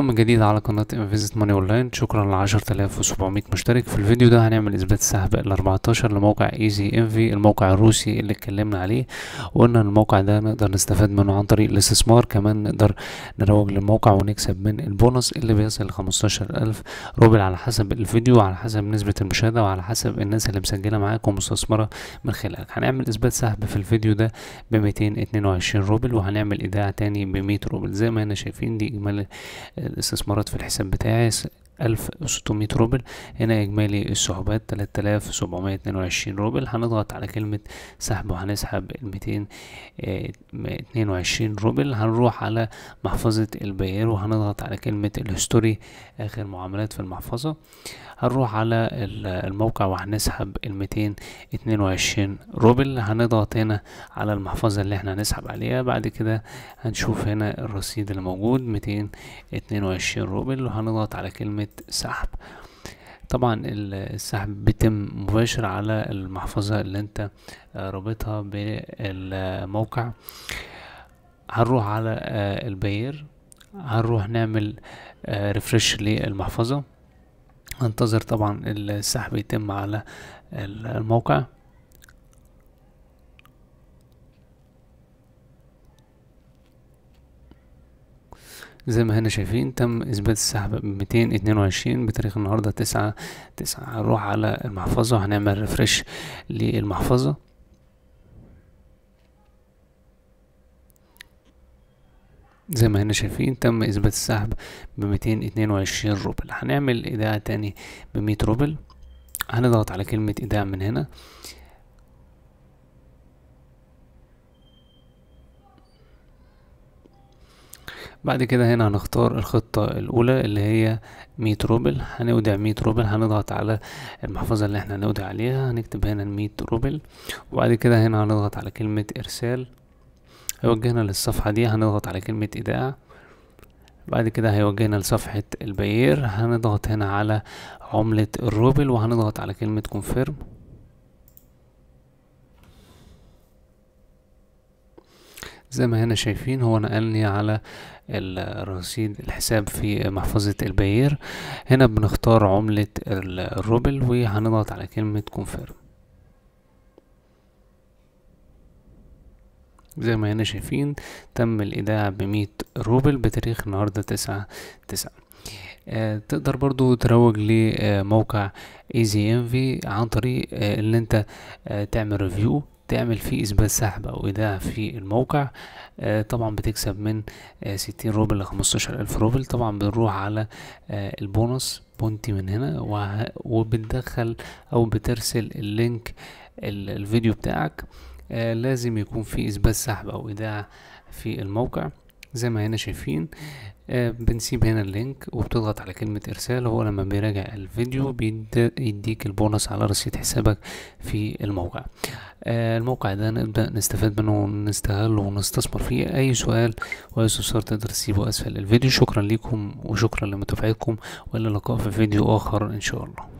بكم من جديد على قناة انفيزت ماني اونلاين شكرا ل 10700 مشترك في الفيديو ده هنعمل اثبات سحب ال 14 لموقع ايزي e انفي الموقع الروسي اللي اتكلمنا عليه وقلنا الموقع ده نقدر نستفاد منه عن طريق الاستثمار كمان نقدر نروج للموقع ونكسب من البونص اللي بيصل ل 15000 روبل على حسب الفيديو وعلى حسب نسبة المشاهدة وعلى حسب الناس اللي مسجلة معاك ومستثمرة من خلالك هنعمل اثبات سحب في الفيديو ده ب 222 روبل وهنعمل ايداع تاني ب 100 روبل زي ما احنا شايفين دي اجمالي الاستثمارات في الحساب بتاعي 1600 روبل هنا إجمالي السحوبات 3722 روبل هنضغط على كلمة سحب وهنسحب 222 آه، روبل هنروح على محفظة البيار وهنضغط على كلمة الهستوري آخر معاملات في المحفظة هنروح على الموقع وهنسحب 222 روبل هنضغط هنا على المحفظة اللي احنا هنسحب عليها بعد كده هنشوف هنا الرصيد اللي موجود 222 روبل وهنضغط على كلمة سحب طبعا السحب بيتم مباشر على المحفظة اللي انت آه، رابطها بالموقع هنروح على آه، البير هنروح نعمل ريفرش آه، للمحفظة هنتظر طبعا السحب يتم على الموقع زي ما هنا شايفين تم إثبات السحب 222 اتنين وعشرين بتاريخ النهاردة تسعة تسعة هنروح على المحفظة وهنعمل ريفرش للمحفظة زي ما هنا شايفين تم إثبات السحب ب اتنين وعشرين روبل هنعمل إيداع تاني بمية روبل هنضغط على كلمة إيداع من هنا بعد كده هنا هنختار الخطة الأولى اللي هي ميت روبل هنودع ميت روبل هنضغط على المحفظة اللي احنا هنودع عليها هنكتب هنا ميت روبل وبعد كده هنا هنضغط على كلمة إرسال هيوجهنا للصفحة دي هنضغط على كلمة إيداع بعد كده هيوجهنا لصفحة البيير هنضغط هنا على عملة الروبل وهنضغط على كلمة كونفيرم زي ما هنا شايفين هو نقلني على الرصيد الحساب في محفظة البيير هنا بنختار عملة الروبل وهنضغط على كلمة كونفيرم زي ما هنا شايفين تم الإيداع بمية روبل بتاريخ النهاردة تسعة تسعة آه، تقدر برضو تروج لموقع ايزي انفي عن طريق ان آه، انت آه، تعمل ريفيو تعمل فيه إثبات سحب أو إيداع في الموقع آه، طبعا بتكسب من آه، ستين روبل لخمستاشر ألف روبل طبعا بنروح على آه، البونص بونتي من هنا وبتدخل أو بترسل اللينك الفيديو بتاعك لازم يكون في إثبات سحب أو إيداع في الموقع زي ما هنا شايفين آه، بنسيب هنا اللينك وبتضغط على كلمة إرسال هو لما بيراجع الفيديو بيديك البونص على رصيد حسابك في الموقع آه، الموقع ده نبدأ نستفاد منه ونستغله ونستثمر فيه اي سؤال واي استفسار تقدر تسيبه اسفل الفيديو شكرا لكم وشكرا لمتابعتكم والى اللقاء في فيديو اخر ان شاء الله